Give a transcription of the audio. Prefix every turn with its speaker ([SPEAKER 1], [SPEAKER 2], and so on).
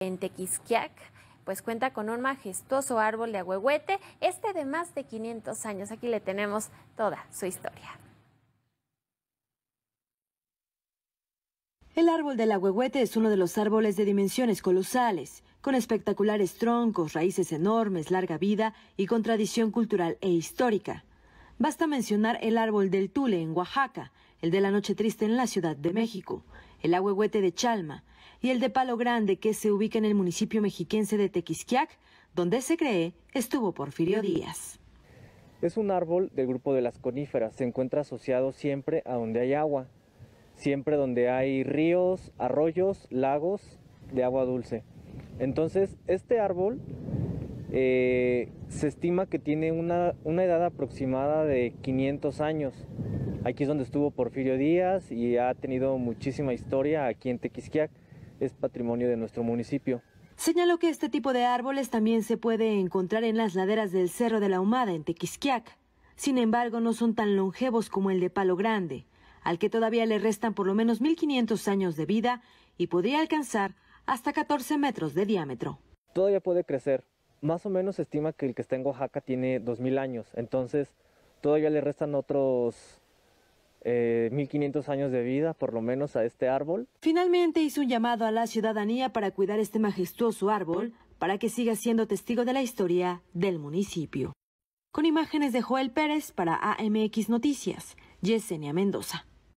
[SPEAKER 1] en Tequisquiac pues cuenta con un majestuoso árbol de ahuehuete, este de más de 500 años. Aquí le tenemos toda su historia.
[SPEAKER 2] El árbol del ahuehuete es uno de los árboles de dimensiones colosales, con espectaculares troncos, raíces enormes, larga vida y con tradición cultural e histórica. Basta mencionar el árbol del tule en Oaxaca, el de la Noche Triste en la Ciudad de México, el Agüehuete de Chalma y el de Palo Grande que se ubica en el municipio mexiquense de Tequisquiac, donde se cree estuvo Porfirio Díaz.
[SPEAKER 1] Es un árbol del grupo de las coníferas, se encuentra asociado siempre a donde hay agua, siempre donde hay ríos, arroyos, lagos de agua dulce. Entonces, este árbol eh, se estima que tiene una, una edad aproximada de 500 años. Aquí es donde estuvo Porfirio Díaz y ha tenido muchísima historia aquí en Tequisquiac. Es patrimonio de nuestro municipio.
[SPEAKER 2] Señaló que este tipo de árboles también se puede encontrar en las laderas del Cerro de la Humada en Tequisquiac. Sin embargo, no son tan longevos como el de Palo Grande, al que todavía le restan por lo menos 1.500 años de vida y podría alcanzar hasta 14 metros de diámetro.
[SPEAKER 1] Todavía puede crecer. Más o menos se estima que el que está en Oaxaca tiene 2.000 años, entonces todavía le restan otros 1500 eh, años de vida, por lo menos, a este árbol.
[SPEAKER 2] Finalmente hizo un llamado a la ciudadanía para cuidar este majestuoso árbol para que siga siendo testigo de la historia del municipio. Con imágenes de Joel Pérez para AMX Noticias, Yesenia Mendoza.